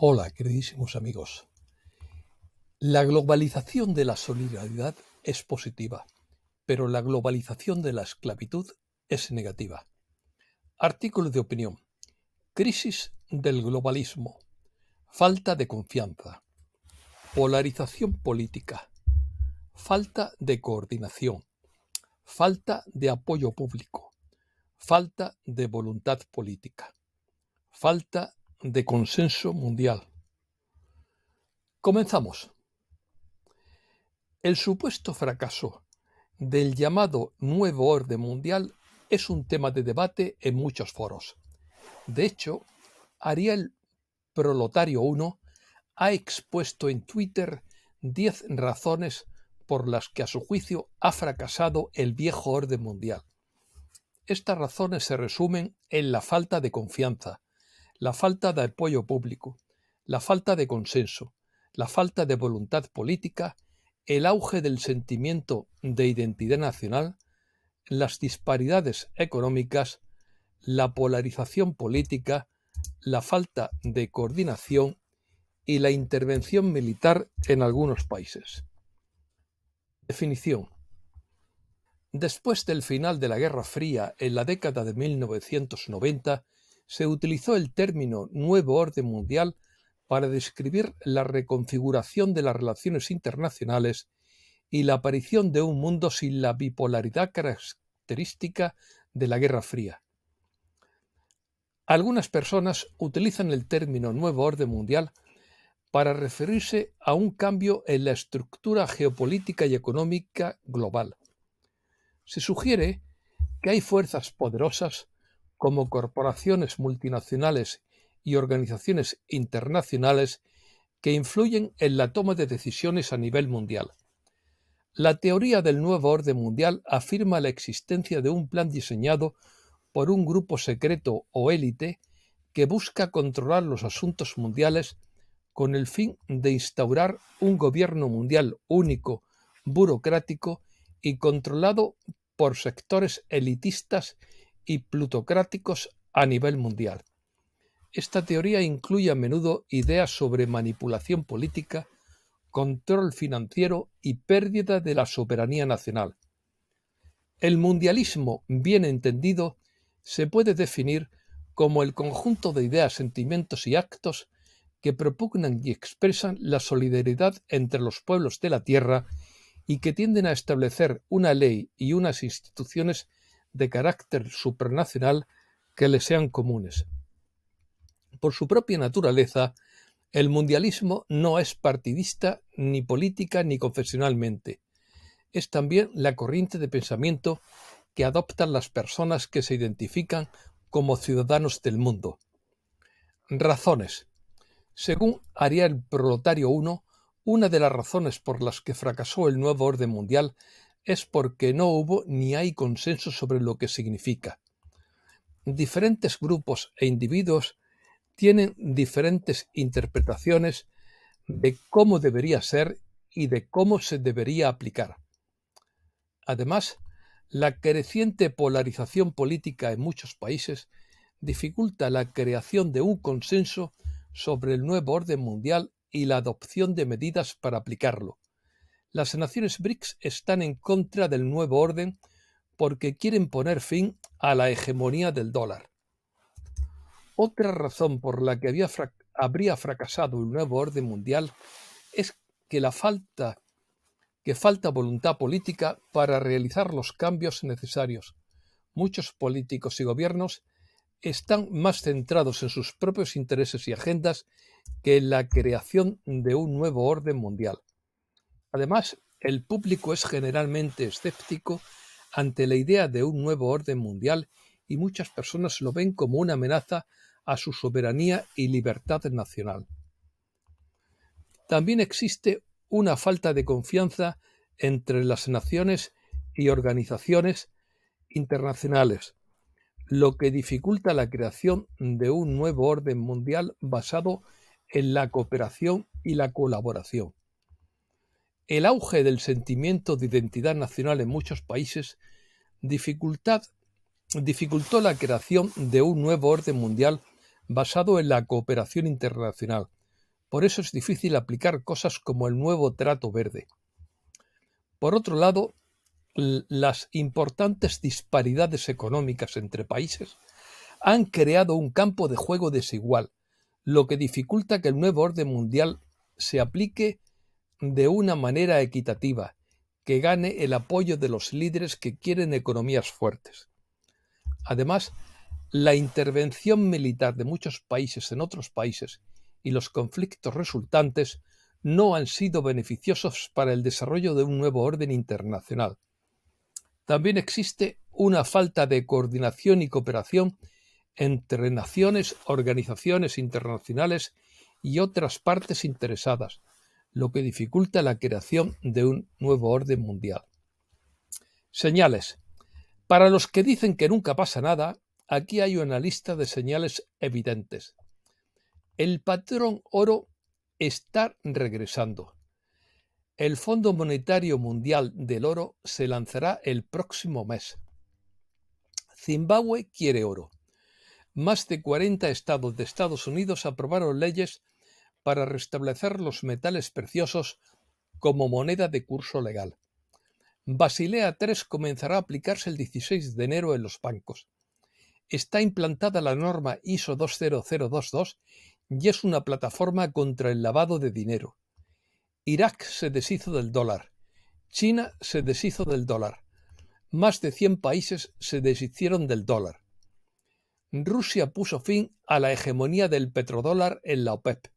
Hola, queridísimos amigos. La globalización de la solidaridad es positiva, pero la globalización de la esclavitud es negativa. Artículo de opinión. Crisis del globalismo. Falta de confianza. Polarización política. Falta de coordinación. Falta de apoyo público. Falta de voluntad política. Falta de consenso mundial. Comenzamos. El supuesto fracaso del llamado nuevo orden mundial es un tema de debate en muchos foros. De hecho, Ariel Prolotario I ha expuesto en Twitter 10 razones por las que a su juicio ha fracasado el viejo orden mundial. Estas razones se resumen en la falta de confianza, la falta de apoyo público, la falta de consenso, la falta de voluntad política, el auge del sentimiento de identidad nacional, las disparidades económicas, la polarización política, la falta de coordinación y la intervención militar en algunos países. Definición. Después del final de la Guerra Fría en la década de 1990, se utilizó el término Nuevo Orden Mundial para describir la reconfiguración de las relaciones internacionales y la aparición de un mundo sin la bipolaridad característica de la Guerra Fría. Algunas personas utilizan el término Nuevo Orden Mundial para referirse a un cambio en la estructura geopolítica y económica global. Se sugiere que hay fuerzas poderosas como corporaciones multinacionales y organizaciones internacionales que influyen en la toma de decisiones a nivel mundial. La teoría del nuevo orden mundial afirma la existencia de un plan diseñado por un grupo secreto o élite que busca controlar los asuntos mundiales con el fin de instaurar un gobierno mundial único, burocrático y controlado por sectores elitistas y plutocráticos a nivel mundial. Esta teoría incluye a menudo ideas sobre manipulación política, control financiero y pérdida de la soberanía nacional. El mundialismo, bien entendido, se puede definir como el conjunto de ideas, sentimientos y actos que propugnan y expresan la solidaridad entre los pueblos de la Tierra y que tienden a establecer una ley y unas instituciones de carácter supranacional que le sean comunes. Por su propia naturaleza, el mundialismo no es partidista ni política ni confesionalmente. Es también la corriente de pensamiento que adoptan las personas que se identifican como ciudadanos del mundo. Razones. Según haría el proletario I, una de las razones por las que fracasó el nuevo orden mundial es porque no hubo ni hay consenso sobre lo que significa. Diferentes grupos e individuos tienen diferentes interpretaciones de cómo debería ser y de cómo se debería aplicar. Además, la creciente polarización política en muchos países dificulta la creación de un consenso sobre el nuevo orden mundial y la adopción de medidas para aplicarlo. Las naciones BRICS están en contra del nuevo orden porque quieren poner fin a la hegemonía del dólar. Otra razón por la que habría fracasado el nuevo orden mundial es que falta voluntad política para realizar los cambios necesarios. Muchos políticos y gobiernos están más centrados en sus propios intereses y agendas que en la creación de un nuevo orden mundial. Además, el público es generalmente escéptico ante la idea de un nuevo orden mundial y muchas personas lo ven como una amenaza a su soberanía y libertad nacional. También existe una falta de confianza entre las naciones y organizaciones internacionales, lo que dificulta la creación de un nuevo orden mundial basado en la cooperación y la colaboración el auge del sentimiento de identidad nacional en muchos países dificultó la creación de un nuevo orden mundial basado en la cooperación internacional. Por eso es difícil aplicar cosas como el nuevo trato verde. Por otro lado, las importantes disparidades económicas entre países han creado un campo de juego desigual, lo que dificulta que el nuevo orden mundial se aplique de una manera equitativa, que gane el apoyo de los líderes que quieren economías fuertes. Además, la intervención militar de muchos países en otros países y los conflictos resultantes no han sido beneficiosos para el desarrollo de un nuevo orden internacional. También existe una falta de coordinación y cooperación entre naciones, organizaciones internacionales y otras partes interesadas, lo que dificulta la creación de un nuevo orden mundial. Señales. Para los que dicen que nunca pasa nada, aquí hay una lista de señales evidentes. El patrón oro está regresando. El Fondo Monetario Mundial del Oro se lanzará el próximo mes. Zimbabue quiere oro. Más de 40 estados de Estados Unidos aprobaron leyes para restablecer los metales preciosos como moneda de curso legal. Basilea III comenzará a aplicarse el 16 de enero en los bancos. Está implantada la norma ISO 20022 y es una plataforma contra el lavado de dinero. Irak se deshizo del dólar. China se deshizo del dólar. Más de 100 países se deshicieron del dólar. Rusia puso fin a la hegemonía del petrodólar en la OPEP.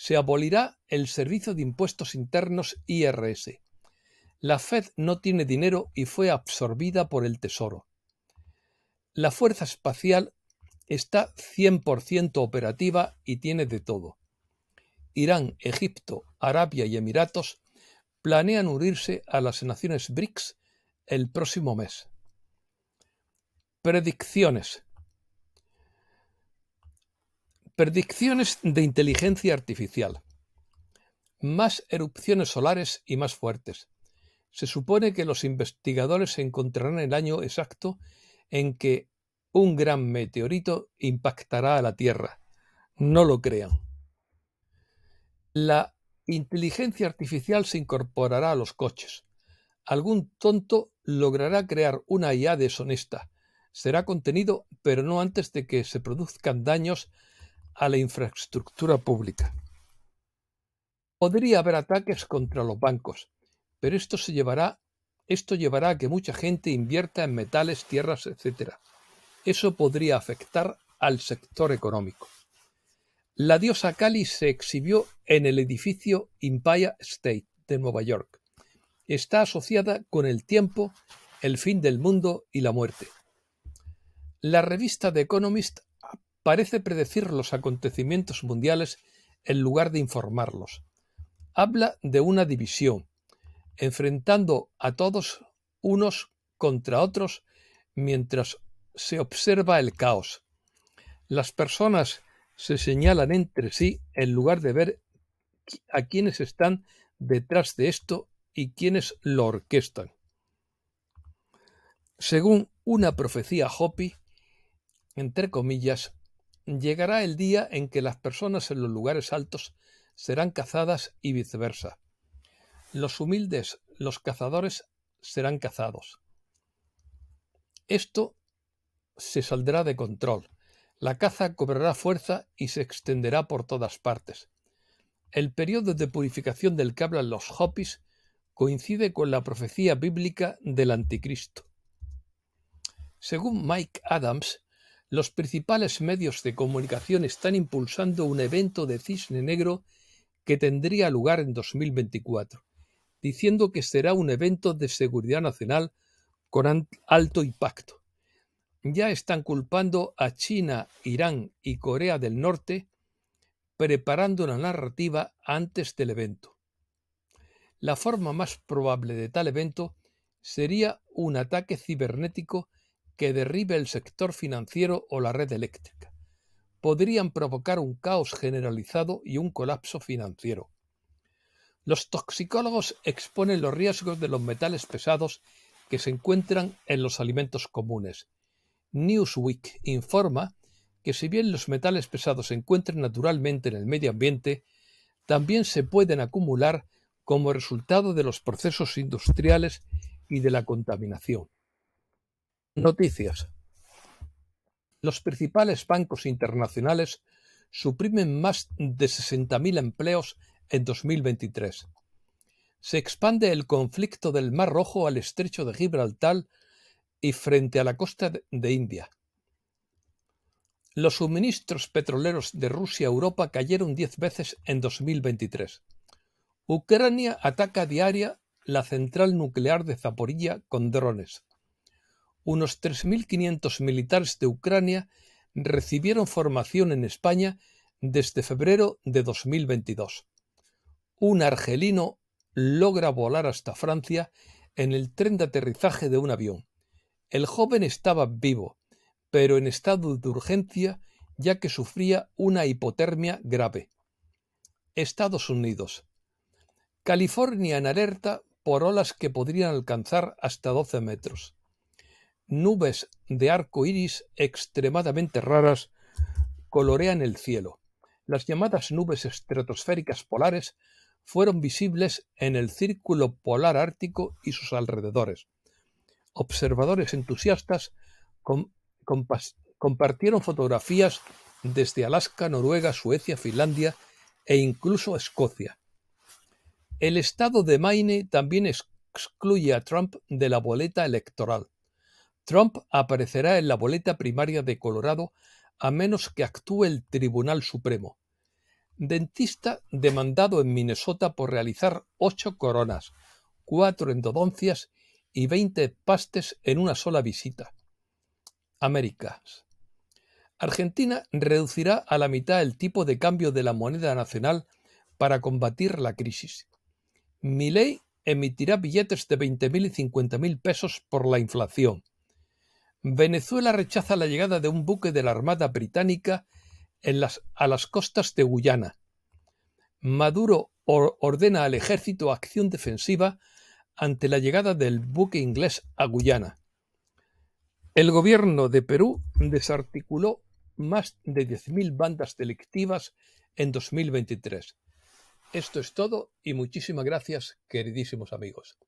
Se abolirá el Servicio de Impuestos Internos IRS. La Fed no tiene dinero y fue absorbida por el Tesoro. La Fuerza Espacial está 100% operativa y tiene de todo. Irán, Egipto, Arabia y Emiratos planean unirse a las naciones BRICS el próximo mes. Predicciones. Predicciones de inteligencia artificial. Más erupciones solares y más fuertes. Se supone que los investigadores encontrarán el año exacto en que un gran meteorito impactará a la Tierra. No lo crean. La inteligencia artificial se incorporará a los coches. Algún tonto logrará crear una IA deshonesta. Será contenido, pero no antes de que se produzcan daños a la infraestructura pública. Podría haber ataques contra los bancos, pero esto, se llevará, esto llevará a que mucha gente invierta en metales, tierras, etc. Eso podría afectar al sector económico. La diosa Kali se exhibió en el edificio Empire State de Nueva York. Está asociada con el tiempo, el fin del mundo y la muerte. La revista The Economist parece predecir los acontecimientos mundiales en lugar de informarlos. Habla de una división, enfrentando a todos unos contra otros mientras se observa el caos. Las personas se señalan entre sí en lugar de ver a quienes están detrás de esto y quienes lo orquestan. Según una profecía Hopi, entre comillas, llegará el día en que las personas en los lugares altos serán cazadas y viceversa. Los humildes, los cazadores, serán cazados. Esto se saldrá de control. La caza cobrará fuerza y se extenderá por todas partes. El periodo de purificación del que hablan los Hopis coincide con la profecía bíblica del anticristo. Según Mike Adams, los principales medios de comunicación están impulsando un evento de cisne negro que tendría lugar en 2024, diciendo que será un evento de seguridad nacional con alto impacto. Ya están culpando a China, Irán y Corea del Norte, preparando una narrativa antes del evento. La forma más probable de tal evento sería un ataque cibernético que derribe el sector financiero o la red eléctrica. Podrían provocar un caos generalizado y un colapso financiero. Los toxicólogos exponen los riesgos de los metales pesados que se encuentran en los alimentos comunes. Newsweek informa que si bien los metales pesados se encuentran naturalmente en el medio ambiente, también se pueden acumular como resultado de los procesos industriales y de la contaminación. Noticias. Los principales bancos internacionales suprimen más de 60.000 empleos en 2023. Se expande el conflicto del Mar Rojo al estrecho de Gibraltar y frente a la costa de India. Los suministros petroleros de Rusia a Europa cayeron 10 veces en 2023. Ucrania ataca diaria la central nuclear de Zaporilla con drones unos 3.500 militares de Ucrania recibieron formación en España desde febrero de 2022. Un argelino logra volar hasta Francia en el tren de aterrizaje de un avión. El joven estaba vivo, pero en estado de urgencia ya que sufría una hipotermia grave. Estados Unidos. California en alerta por olas que podrían alcanzar hasta 12 metros. Nubes de arco iris extremadamente raras colorean el cielo. Las llamadas nubes estratosféricas polares fueron visibles en el Círculo Polar Ártico y sus alrededores. Observadores entusiastas compartieron fotografías desde Alaska, Noruega, Suecia, Finlandia e incluso Escocia. El estado de Maine también excluye a Trump de la boleta electoral. Trump aparecerá en la boleta primaria de Colorado a menos que actúe el Tribunal Supremo. Dentista demandado en Minnesota por realizar ocho coronas, cuatro endodoncias y 20 pastes en una sola visita. Américas. Argentina reducirá a la mitad el tipo de cambio de la moneda nacional para combatir la crisis. Milley emitirá billetes de 20.000 y 50.000 pesos por la inflación. Venezuela rechaza la llegada de un buque de la Armada Británica a las costas de Guyana. Maduro ordena al ejército acción defensiva ante la llegada del buque inglés a Guyana. El gobierno de Perú desarticuló más de 10.000 bandas delictivas en 2023. Esto es todo y muchísimas gracias, queridísimos amigos.